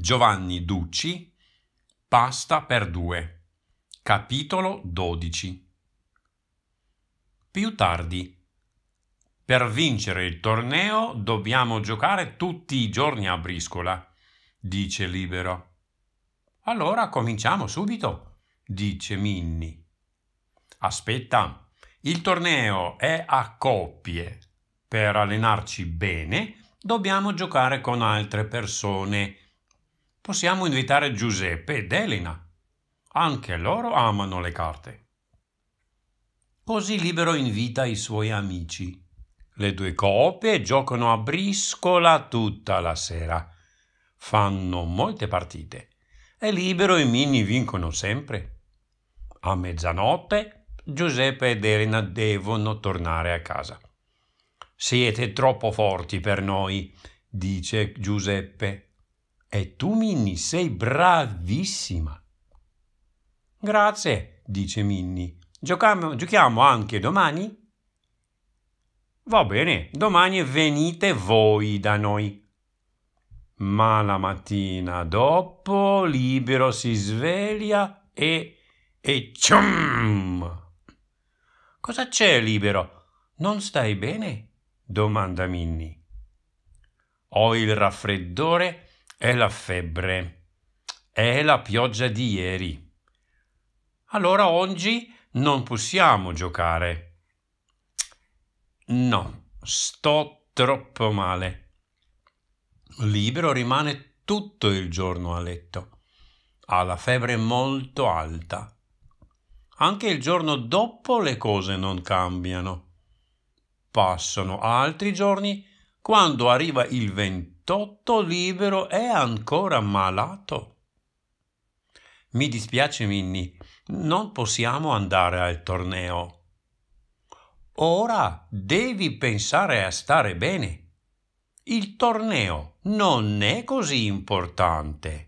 Giovanni Ducci Pasta per due Capitolo 12 Più tardi Per vincere il torneo dobbiamo giocare tutti i giorni a briscola, dice Libero. Allora cominciamo subito, dice Minni. Aspetta, il torneo è a coppie. Per allenarci bene dobbiamo giocare con altre persone possiamo invitare Giuseppe ed Elena. Anche loro amano le carte. Così Libero invita i suoi amici. Le due coppie giocano a briscola tutta la sera. Fanno molte partite e Libero e Mini vincono sempre. A mezzanotte Giuseppe ed Elena devono tornare a casa. Siete troppo forti per noi, dice Giuseppe e tu, Minni, sei bravissima. Grazie, dice Minni. Giochiamo, giochiamo anche domani? Va bene, domani venite voi da noi. Ma la mattina dopo Libero si sveglia e... e cium! Cosa c'è, Libero? Non stai bene? domanda Minni. Ho il raffreddore è la febbre. È la pioggia di ieri. Allora oggi non possiamo giocare. No, sto troppo male. Libero rimane tutto il giorno a letto. Ha la febbre molto alta. Anche il giorno dopo le cose non cambiano. Passano altri giorni quando arriva il 21 Totto Libero è ancora malato. Mi dispiace, Minnie, non possiamo andare al torneo. Ora devi pensare a stare bene. Il torneo non è così importante.